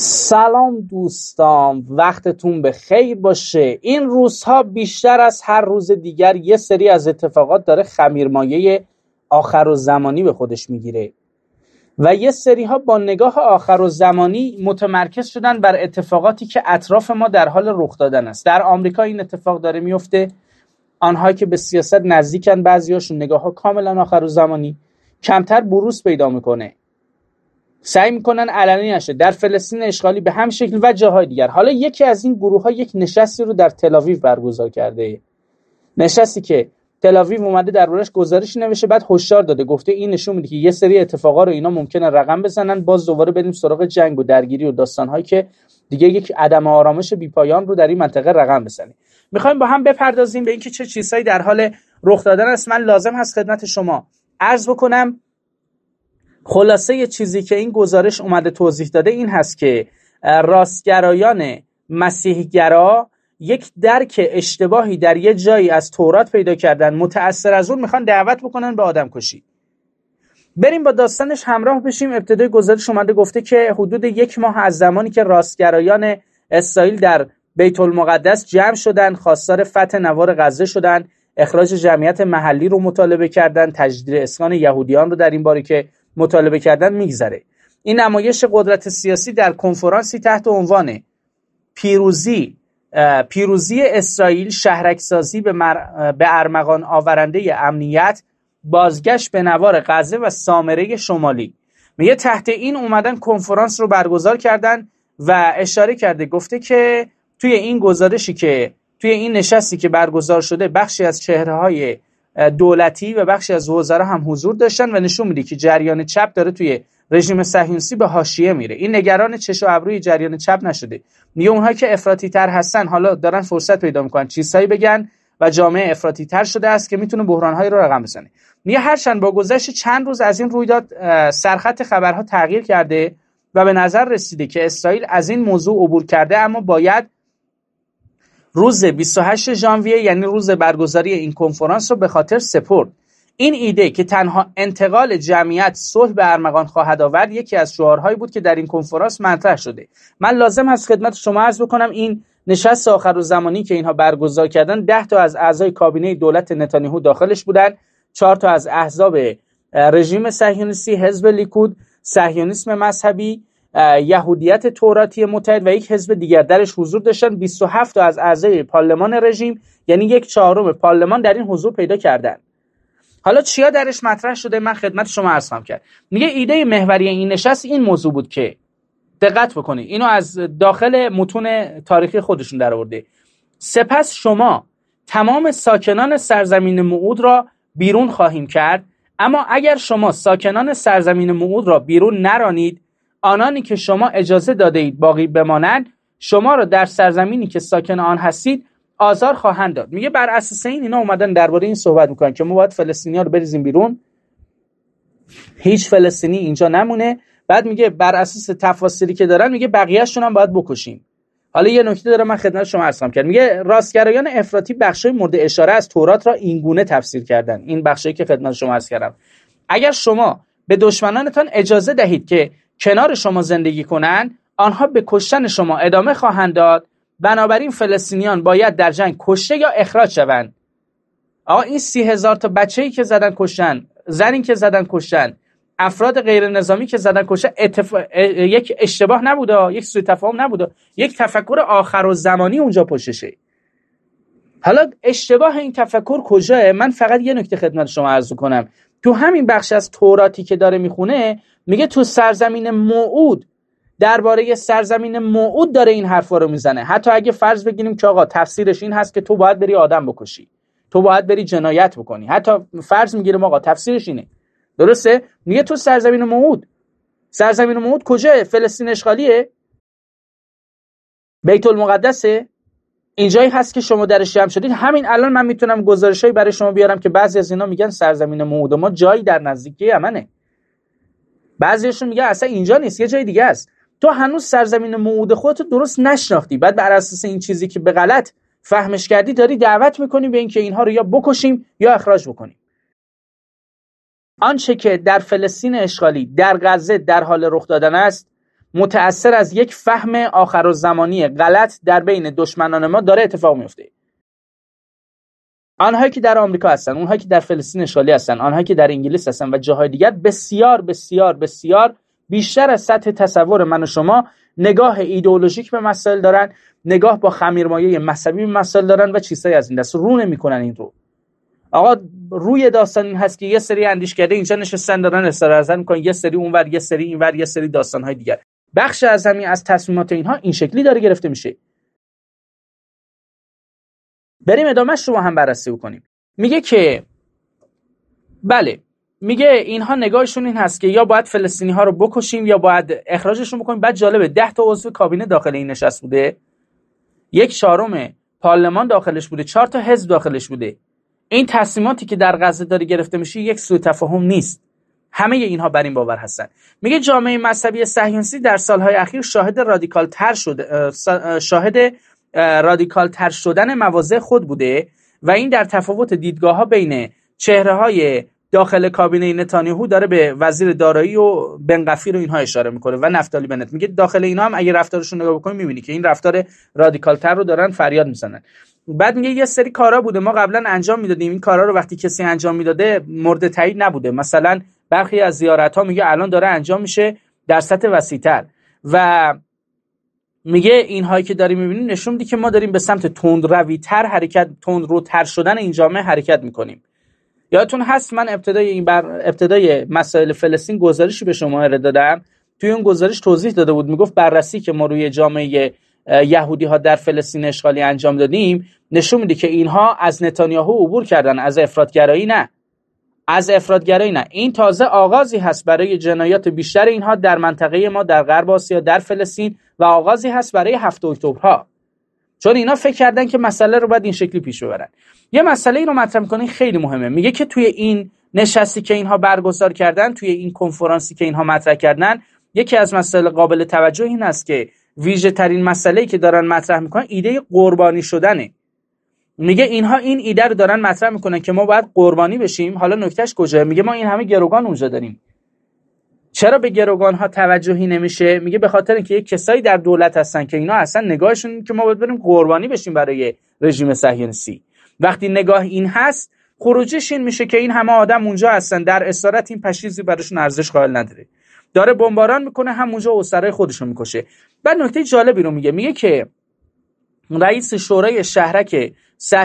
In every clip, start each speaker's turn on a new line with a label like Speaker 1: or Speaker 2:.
Speaker 1: سلام دوستان وقتتون به خیر باشه این روزها بیشتر از هر روز دیگر یه سری از اتفاقات داره خمیرمایه آخر و زمانی به خودش میگیره و یه سری ها با نگاه آخر و زمانی متمرکز شدن بر اتفاقاتی که اطراف ما در حال رخ دادن است در آمریکا این اتفاق داره میفته آنهایی که به سیاست نزدیکن بعضیاشون نگاه ها کاملا آخر و زمانی کمتر بروز پیدا میکنه سعی میکنن علنی نشه در فلسطین اشغالی به هم شکل و جاهای دیگر حالا یکی از این گروه ها یک نشستی رو در تلاویو برگزار کرده نشستی که تلاویو اومده دربارش گزارش نوشته بعد هشدار داده گفته این نشون میده که یه سری اتفاقا رو اینا ممکنه رقم بزنن باز دوباره بریم سراغ جنگ و درگیری و داستانهایی که دیگه یک عدم آرامش بیپایان رو در این منطقه رقم بزنیم میخوایم با هم بپردازیم به اینکه چه چیزهایی در حال رخ دادن است من لازم هست خدمت شما عرض بکنم خلاصه چیزی که این گزارش اومده توضیح داده این هست که راستگرایان مسیحگرا یک درک اشتباهی در یه جایی از تورات پیدا کردن متأثر از اون میخوان دعوت بکنن به آدم کشی بریم با داستانش همراه بشیم ابتدای گزارش اومده گفته که حدود یک ماه از زمانی که راستگرایان اسرائیل در بیت المقدس جمع شدن خواستار فتح نوار غزه شدن اخراج جمعیت محلی رو مطالبه کردن تجدید اسکان یهودیان رو در این باره که مطالبه کردن میگذره این نمایش قدرت سیاسی در کنفرانسی تحت عنوان پیروزی پیروزی اسرائیل شهرکسازی به, مر... به ارمغان آورنده امنیت بازگشت به نوار غزه و سامره شمالی میگه تحت این اومدن کنفرانس رو برگزار کردن و اشاره کرده گفته که توی این گزارشی که توی این نشستی که برگزار شده بخشی از چهره های دولتی و بخشی از وزرا هم حضور داشتن و نشون میده که جریان چپ داره توی رژیم صهیونیستی به حاشیه میره این نگران چش و ابروی جریان چپ نشده میگه اونها که افراطی تر هستن حالا دارن فرصت پیدا میکنن چیزهایی بگن و جامعه افراطی تر شده است که میتونه بحرانهایی رو رقم بزنه میگه هرچند با گذشت چند روز از این رویداد سرخط خبرها تغییر کرده و به نظر رسیده که اسرائیل از این موضوع عبور کرده اما باید روز 28 ژانویه یعنی روز برگزاری این کنفرانس رو به خاطر سپرد این ایده که تنها انتقال جمعیت صلح به ارمغان خواهد آورد یکی از شعارهایی بود که در این کنفرانس مطرح شده من لازم هست خدمت شما عرض بکنم این نشست آخر و زمانی که اینها برگزار کردن ده تا از اعضای کابینه دولت نتانیاهو داخلش بودن چهار تا از احزاب رژیم صهیونیستی حزب لیکود صهیونیسم مذهبی یهودیت توراتی متحد و یک حزب دیگر درش حضور داشتن 27 تا از اعضای پارلمان رژیم یعنی یک چهارم پارلمان در این حضور پیدا کردند حالا چیا درش مطرح شده من خدمت شما عرض کرد میگه ایده محوری این نشست این موضوع بود که دقت بکنید اینو از داخل متون تاریخی خودشون درآورده سپس شما تمام ساکنان سرزمین موعود را بیرون خواهیم کرد اما اگر شما ساکنان سرزمین موعود را بیرون نرانید آنانی که شما اجازه داده اید باقی بمانند شما را در سرزمینی که ساکن آن هستید آزار خواهند داد میگه بر اساس این اینا اومدن درباره این صحبت میکنن که ما باید فلسطینیا رو بریزیم بیرون هیچ فلسطینی اینجا نمونه بعد میگه بر اساس تفاصیلی که دارن میگه بقیه‌شون هم باید بکشیم حالا یه نکته داره من خدمت شما عرض کرد میگه راستگرایان افراطی بخشای مورد اشاره از تورات را اینگونه تفسیر کردن این بخشی که خدمت شما عرض کردم اگر شما به دشمنانتان اجازه دهید که کنار شما زندگی کنند آنها به کشتن شما ادامه خواهند داد بنابراین فلسطینیان باید در جنگ کشته یا اخراج شوند آقا این سی هزار تا بچه که زدن کشتن زنی که زدن کشتن افراد غیر نظامی که زدن کشتن اتف... یک اشتباه نبوده یک سوی تفاهم نبوده یک تفکر آخر و زمانی اونجا پشتشه حالا اشتباه این تفکر کجاه من فقط یه نکته خدمت شما عرض کنم تو همین بخش از توراتی که داره میخونه میگه تو سرزمین موعود درباره سرزمین موعود داره این حرفا رو میزنه حتی اگه فرض بگیریم که آقا تفسیرش این هست که تو باید بری آدم بکشی تو باید بری جنایت بکنی حتی فرض میگیریم آقا تفسیرش اینه درسته میگه تو سرزمین موعود سرزمین موعود کجاست فلسطین اشغالیه بیت المقدسه جایی هست که شما درش جمع شدید همین الان من میتونم گزارشهایی برای شما بیارم که بعضی از اینا میگن سرزمین موعود ما جایی در نزدیکی یمنه بعضیشون میگن اصلا اینجا نیست یه جای دیگه است تو هنوز سرزمین موعود خودتو درست نشناختی بعد بر اساس این چیزی که به غلط فهمش کردی داری دعوت میکنی به اینکه اینها رو یا بکشیم یا اخراج بکنیم آنچه که در فلسطین اشغالی در غزه در حال رخ دادن است متأثر از یک فهم زمانی غلط در بین دشمنان ما داره اتفاق میفته آنهایی که در آمریکا هستن اونهایی که در فلسطین اشغالی هستن آنهایی که در انگلیس هستن و جاهای دیگر بسیار بسیار بسیار بیشتر از سطح تصور من و شما نگاه ایدئولوژیک به مسائل دارن نگاه با خمیرمایه مذهبی به مسائل دارن و چیزهایی از این دست رو نمیکنن این رو آقا روی داستان این هست که یه سری اندیشکده اینجا نشستن دارن استرازن میکنن یه سری اونور یه سری اینور یه سری داستان دیگر بخش از همین از تصمیمات اینها این شکلی داره گرفته میشه بریم ادامهش رو هم بررسی کنیم میگه که بله میگه اینها نگاهشون این هست که یا باید فلسطینی ها رو بکشیم یا باید اخراجشون بکنیم بعد جالبه ده تا عضو کابینه داخل این نشست بوده یک چهارم پارلمان داخلش بوده چهار تا حزب داخلش بوده این تصمیماتی که در غزه داره گرفته میشه یک سوء تفاهم نیست همه اینها بر این باور هستند میگه جامعه مذهبی صهیونیستی در سالهای اخیر شاهد رادیکال تر شده شاهد رادیکال تر شدن مواضع خود بوده و این در تفاوت دیدگاه ها بین چهره های داخل کابینه نتانیاهو داره به وزیر دارایی و بنقفی رو اینها اشاره میکنه و نفتالی بنت میگه داخل اینا هم اگه رفتارشون نگاه بکنی میبینی که این رفتار رادیکال تر رو دارن فریاد میزنن بعد میگه یه سری کارا بوده ما قبلا انجام میدادیم این کارا رو وقتی کسی انجام میداده مورد تایید نبوده مثلا برخی از زیارت ها میگه الان داره انجام میشه در سطح وسیتر و میگه اینهایی که داریم میبینیم نشون میده که ما داریم به سمت تند روی تر حرکت تند رو تر شدن این جامعه حرکت میکنیم یادتون هست من ابتدای این بر ابتدای مسائل فلسطین گزارشی به شما ارائه دادم توی اون گزارش توضیح داده بود میگفت بررسی که ما روی جامعه یهودی ها در فلسطین اشغالی انجام دادیم نشون میده که اینها از نتانیاهو عبور کردن از افرادگرایی نه از افرادگرایی نه این تازه آغازی هست برای جنایات بیشتر اینها در منطقه ما در غرب آسیا در فلسطین و آغازی هست برای هفت اکتبر ها چون اینا فکر کردن که مسئله رو باید این شکلی پیش ببرن یه مسئله ای رو مطرح میکنه خیلی مهمه میگه که توی این نشستی که اینها برگزار کردن توی این کنفرانسی که اینها مطرح کردن یکی از مسائل قابل توجه این است که ویژه ترین مسئله که دارن مطرح میکنن ایده قربانی شدنه میگه اینها این ایده رو دارن مطرح میکنن که ما باید قربانی بشیم حالا نکتهش کجاست؟ میگه ما این همه گروگان اونجا داریم چرا به گروگان ها توجهی نمیشه میگه به خاطر اینکه یک کسایی در دولت هستن که اینا اصلا نگاهشون که ما باید بریم قربانی بشیم برای رژیم صهیونیستی وقتی نگاه این هست خروجش این میشه که این همه آدم اونجا هستن در اسارت این پشیزی براشون ارزش قائل نداره داره بمباران میکنه هم اونجا اسرای خودش میکشه بعد نکته جالبی رو میگه میگه که رئیس شورای شهرک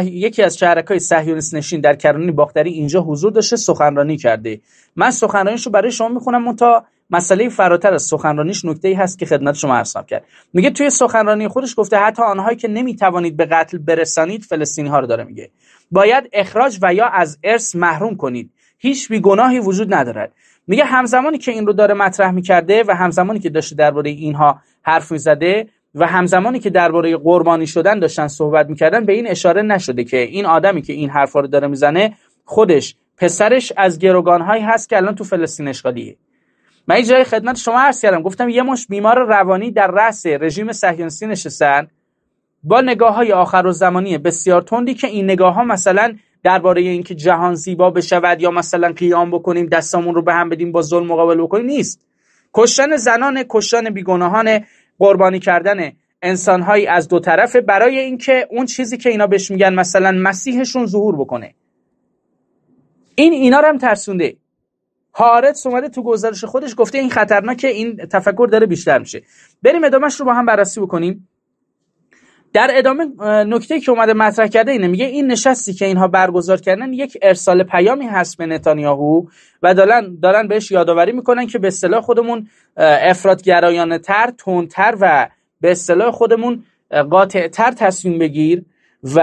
Speaker 1: یکی از شهرکای صهیونیست نشین در کرانه باختری اینجا حضور داشته سخنرانی کرده من سخنرانیش رو برای شما میخونم اون تا مسئله فراتر از سخنرانیش نکته ای هست که خدمت شما عرض کرد میگه توی سخنرانی خودش گفته حتی آنهایی که نمیتوانید به قتل برسانید فلسطینی ها رو داره میگه باید اخراج و یا از ارث محروم کنید هیچ بیگناهی وجود ندارد میگه همزمانی که این رو داره مطرح میکرده و همزمانی که داشته درباره اینها حرف میزده و همزمانی که درباره قربانی شدن داشتن صحبت میکردن به این اشاره نشده که این آدمی که این حرفا رو داره میزنه خودش پسرش از گروگانهایی هست که الان تو فلسطین اشغالیه من این جای خدمت شما عرض کردم گفتم یه مش بیمار روانی در رأس رژیم صهیونیستی نشستن با نگاه های آخر و زمانی بسیار تندی که این نگاه ها مثلا درباره اینکه جهان زیبا بشود یا مثلا قیام بکنیم دستمون رو به هم بدیم با ظلم مقابل بکنیم نیست کشتن زنان کشتن بیگناهان قربانی کردن انسانهایی از دو طرفه برای اینکه اون چیزی که اینا بهش میگن مثلا مسیحشون ظهور بکنه این اینا رو هم ترسونده هارتس اومده تو گزارش خودش گفته این خطرناکه این تفکر داره بیشتر میشه بریم ادامش رو با هم بررسی بکنیم در ادامه نکته که اومده مطرح کرده اینه میگه این نشستی که اینها برگزار کردن یک ارسال پیامی هست به نتانیاهو و دارن دارن بهش یادآوری میکنن که به اصطلاح خودمون افراد گرایانه تر تندتر و به اصطلاح خودمون تر تصمیم بگیر و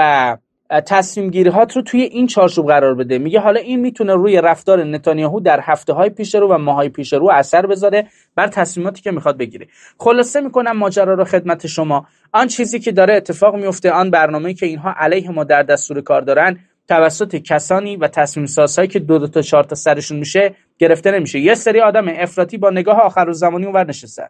Speaker 1: تصمیم گیری هات رو توی این چارچوب قرار بده میگه حالا این میتونه روی رفتار نتانیاهو در هفته های پیش رو و های پیش رو اثر بذاره بر تصمیماتی که میخواد بگیره خلاصه میکنم ماجرا رو خدمت شما آن چیزی که داره اتفاق میفته آن برنامه که اینها علیه ما در دستور کار دارن توسط کسانی و تصمیم سازهایی که دو دو تا چهار تا سرشون میشه گرفته نمیشه یه سری آدم افراطی با نگاه آخر و زمانی اونور نشستن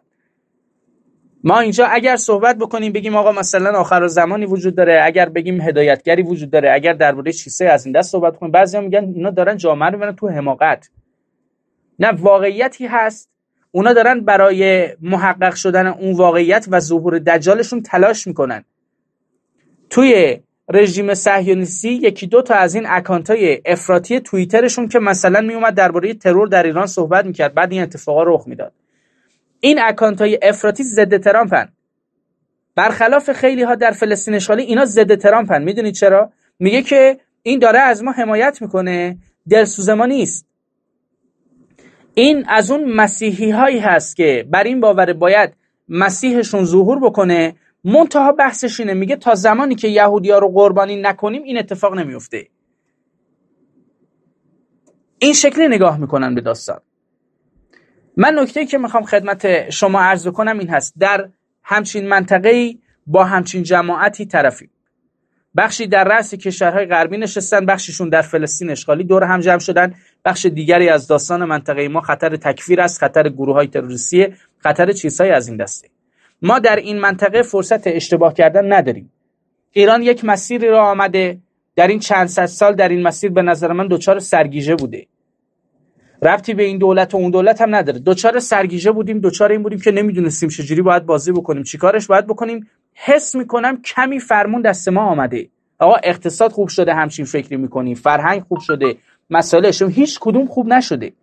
Speaker 1: ما اینجا اگر صحبت بکنیم بگیم آقا مثلا آخر زمانی وجود داره اگر بگیم هدایتگری وجود داره اگر درباره چیزی از این دست صحبت کنیم بعضیا میگن اینا دارن جامعه رو تو حماقت نه واقعیتی هست اونا دارن برای محقق شدن اون واقعیت و ظهور دجالشون تلاش میکنن توی رژیم صهیونیستی یکی دو تا از این اکانتای افراطی توییترشون که مثلا میومد درباره ترور در ایران صحبت میکرد بعد این اتفاقا رخ میداد این اکانت های افراطی ضد ترامپن برخلاف خیلی ها در فلسطین اشغالی اینا ضد ترامپن میدونید چرا میگه که این داره از ما حمایت میکنه دلسوز ما نیست این از اون مسیحی هایی هست که بر این باور باید مسیحشون ظهور بکنه منتها بحثش اینه میگه تا زمانی که ها رو قربانی نکنیم این اتفاق نمیفته این شکلی نگاه میکنن به داستان من نکته که میخوام خدمت شما عرض کنم این هست در همچین منطقه با همچین جماعتی طرفی بخشی در رأس کشورهای غربی نشستن بخشیشون در فلسطین اشغالی دور هم جمع شدن بخش دیگری از داستان منطقه ما خطر تکفیر است خطر گروه های تروریستی خطر چیزهایی از این دسته ما در این منطقه فرصت اشتباه کردن نداریم ایران یک مسیری را آمده در این چند صد سال در این مسیر به نظر من دوچار سرگیجه بوده ربطی به این دولت و اون دولت هم نداره دوچار سرگیجه بودیم دوچار این بودیم که نمیدونستیم چجوری باید بازی بکنیم چیکارش باید بکنیم حس میکنم کمی فرمون دست ما آمده آقا اقتصاد خوب شده همچین فکری میکنیم فرهنگ خوب شده هم هیچ کدوم خوب نشده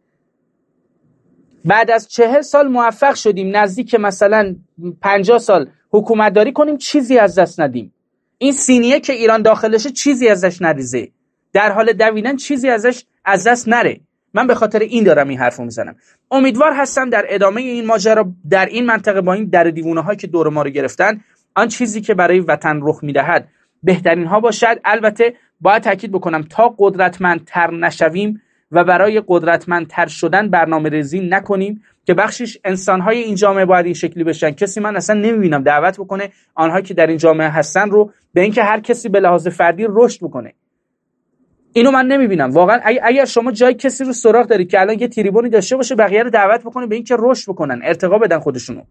Speaker 1: بعد از چهل سال موفق شدیم نزدیک مثلا پنجاه سال حکومت داری کنیم چیزی از دست ندیم این سینیه که ایران داخلشه چیزی ازش نریزه در حال دویدن چیزی ازش از دست نره من به خاطر این دارم این حرفو میزنم امیدوار هستم در ادامه این ماجرا در این منطقه با این در دیوونه که دور ما رو گرفتن آن چیزی که برای وطن رخ میدهد بهترین ها باشد البته باید تاکید بکنم تا قدرتمندتر نشویم و برای قدرتمندتر شدن برنامه ریزی نکنیم که بخشش های این جامعه باید این شکلی بشن کسی من اصلا نمیبینم دعوت بکنه آنها که در این جامعه هستن رو به اینکه هر کسی به لحاظ فردی رشد بکنه اینو من نمیبینم واقعا اگر شما جای کسی رو سراغ دارید که الان یه تریبونی داشته باشه بقیه رو دعوت بکنه به اینکه رشد بکنن ارتقا بدن خودشونو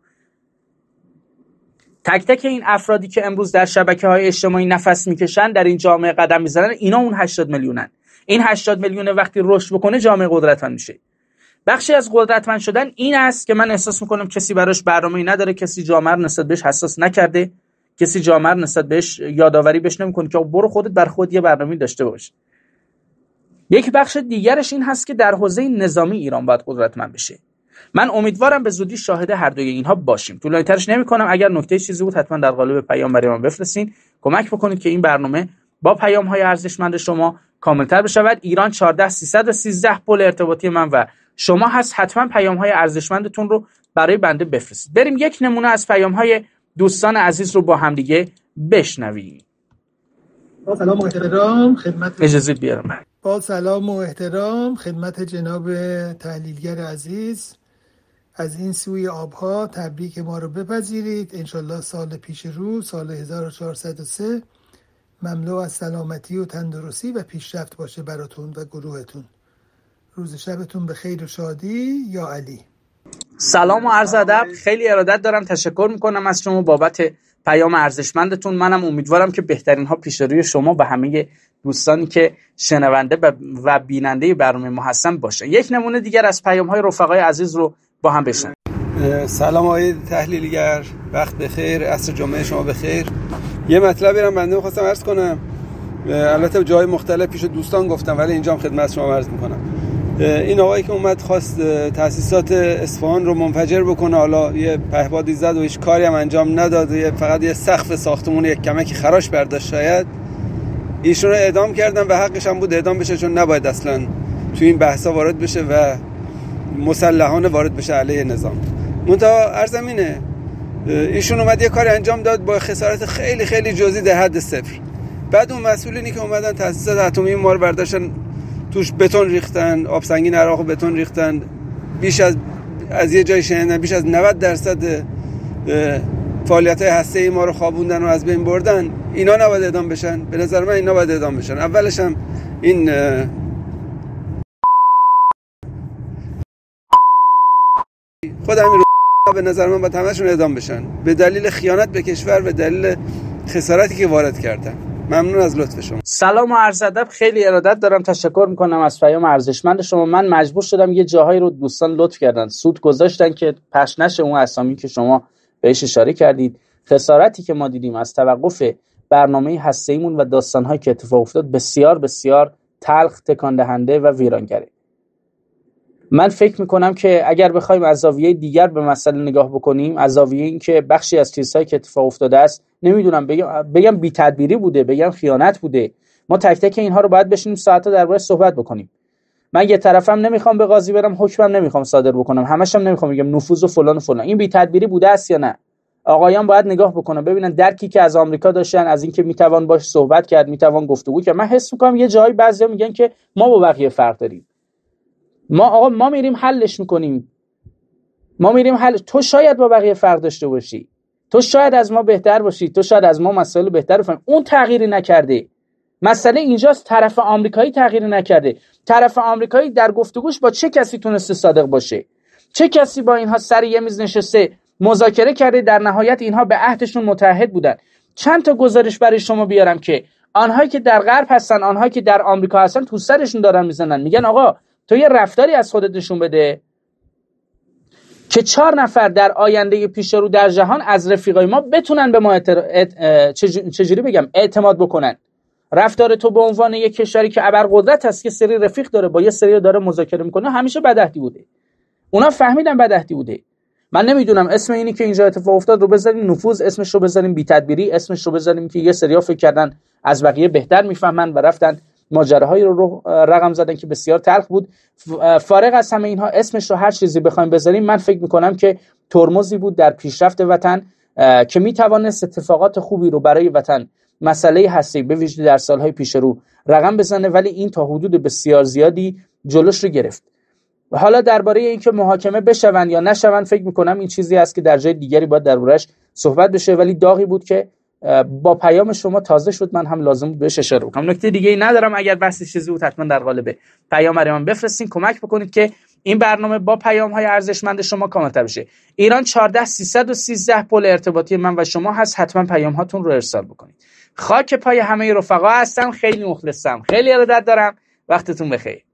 Speaker 1: تک تک این افرادی که امروز در شبکه های اجتماعی نفس میکشن در این جامعه قدم میزنن اینا اون 80 میلیونن این 80 میلیون وقتی رشد بکنه جامعه قدرتمند میشه بخشی از قدرتمند شدن این است که من احساس میکنم کسی براش برنامه‌ای نداره کسی جامعه رو نسبت بهش حساس نکرده کسی جامعه رو نسبت بهش یادآوری بهش نمیکنه که برو خودت بر خود یه برنامه‌ای داشته باش یک بخش دیگرش این هست که در حوزه نظامی ایران باید قدرتمند بشه من امیدوارم به زودی شاهد هر دوی اینها باشیم طولانی ترش نمی کنم اگر نکته چیزی بود حتما در قالب پیام برای من بفرستین کمک بکنید که این برنامه با پیام های ارزشمند شما کاملتر بشود ایران 14 313 پل ارتباطی من و شما هست حتما پیام های ارزشمندتون رو برای بنده بفرستید بریم یک نمونه از پیام های دوستان عزیز رو با همدیگه بشنویم
Speaker 2: سلام
Speaker 1: خدمت اجازه بیارم
Speaker 2: سلام و احترام خدمت جناب تحلیلگر عزیز از این سوی آبها تبریک ما رو بپذیرید انشالله سال پیش رو سال 1403 مملو از سلامتی و تندرستی و پیشرفت باشه براتون و گروهتون روز شبتون به خیر و شادی یا علی
Speaker 1: سلام و عرض ادب خیلی ارادت دارم تشکر میکنم از شما بابت پیام ارزشمندتون منم امیدوارم که بهترین ها پیش روی شما و همه دوستانی که شنونده و بیننده برنامه ما هستن یک نمونه دیگر از پیام های رفقای عزیز رو با هم بشن
Speaker 2: سلام های تحلیلگر وقت بخیر عصر جمعه شما بخیر یه مطلبی رو بنده خواستم عرض کنم البته جای مختلف پیش دوستان گفتم ولی اینجا هم خدمت شما عرض میکنم این آقایی که اومد خواست تاسیسات اصفهان رو منفجر بکنه حالا یه پهبادی زد و هیچ کاری هم انجام نداد فقط یه سقف ساختمون یک کمکی خراش برداشت شاید ایشون رو اعدام کردن و حقش هم بود اعدام بشه چون نباید اصلا تو این بحثا وارد بشه و مسلحانه وارد بشه علیه نظام منتها ارزم اینه ایشون اومد یه کاری انجام داد با خسارت خیلی خیلی جزئی در حد صفر بعد اون مسئولینی که اومدن تاسیسات اتمی ما رو برداشتن توش بتون ریختن آب سنگین عراق بتون ریختن بیش از از یه جای شنیدن بیش از 90 درصد فعالیت های هسته ای ما رو خوابوندن و از بین بردن اینا نباید اعدام بشن به نظر من اینا باید اعدام بشن اولش هم این خود همین به نظر من باید همشون اعدام بشن به دلیل خیانت به کشور به دلیل خسارتی که وارد کردن ممنون از لطف شما
Speaker 1: سلام و عرض ادب خیلی ارادت دارم تشکر میکنم از پیام ارزشمند شما من مجبور شدم یه جاهایی رو دوستان لطف کردن سود گذاشتن که پشنش اون اسامی که شما بهش اشاره کردید خسارتی که ما دیدیم از توقف برنامه هستیمون و داستانهایی که اتفاق افتاد بسیار بسیار تلخ تکان دهنده و ویرانگره من فکر میکنم که اگر بخوایم از زاویه دیگر به مسئله نگاه بکنیم از زاویه اینکه بخشی از چیزهایی که اتفاق افتاده است نمیدونم بگم بگم بی بوده بگم خیانت بوده ما تک تک اینها رو باید بشینیم ساعتها درباره صحبت بکنیم من یه طرفم نمیخوام به قاضی برم حکمم نمیخوام صادر بکنم همش هم نمیخوام بگم نفوذ و فلان و فلان این بی تدبیری بوده است یا نه آقایان باید نگاه بکنن ببینن درکی که از آمریکا داشتن از اینکه میتوان باش صحبت کرد میتوان گفتگو کرد من حس میکنم یه جایی بعضیا میگن که ما با بقیه فرق داریم ما آقا ما میریم حلش میکنیم ما میریم حل تو شاید با بقیه فرق داشته باشی تو شاید از ما بهتر باشی تو شاید از ما مسائل بهتر بفهمی اون تغییری نکرده مسئله اینجاست طرف آمریکایی تغییر نکرده طرف آمریکایی در گفتگوش با چه کسی تونسته صادق باشه چه کسی با اینها سر یه میز نشسته مذاکره کرده در نهایت اینها به عهدشون متحد بودن چند تا گزارش برای شما بیارم که آنهایی که در غرب هستن آنهایی که در آمریکا هستن تو سرشون دارن میزنن میگن آقا تو یه رفتاری از خودت نشون بده که چهار نفر در آینده پیش رو در جهان از رفیقای ما بتونن به ما چجوری بگم اعتماد بکنن رفتار تو به عنوان یک کشوری که ابرقدرت هست که سری رفیق داره با یه سری داره مذاکره میکنه همیشه بدعتی بوده اونا فهمیدن بدعتی بوده من نمیدونم اسم اینی که اینجا اتفاق افتاد رو بذاریم نفوذ اسمش رو بذاریم بی تدبیری اسمش رو بذاریم که یه سریا فکر کردن از بقیه بهتر میفهمن و رفتن ماجراهایی رو, رقم زدن که بسیار تلخ بود فارغ از همه اینها اسمش رو هر چیزی بخوایم بذاریم من فکر میکنم که ترمزی بود در پیشرفت وطن که میتوانست اتفاقات خوبی رو برای وطن مسئله هستی به ویژه در سالهای پیش رو رقم بزنه ولی این تا حدود بسیار زیادی جلوش رو گرفت و حالا درباره اینکه محاکمه بشوند یا نشوند فکر میکنم این چیزی است که در جای دیگری باید دربارش صحبت بشه ولی داغی بود که با پیام شما تازه شد من هم لازم بود بهش اشاره نکته دیگه ای ندارم اگر بحث چیزی بود حتما در قالب پیام من بفرستین کمک بکنید که این برنامه با پیام های ارزشمند شما کاملتر بشه ایران 14 313 پل ارتباطی من و شما هست حتما پیام هاتون رو ارسال بکنید خاک پای همه رفقا هستم خیلی مخلصم خیلی ارادت دارم وقتتون بخیر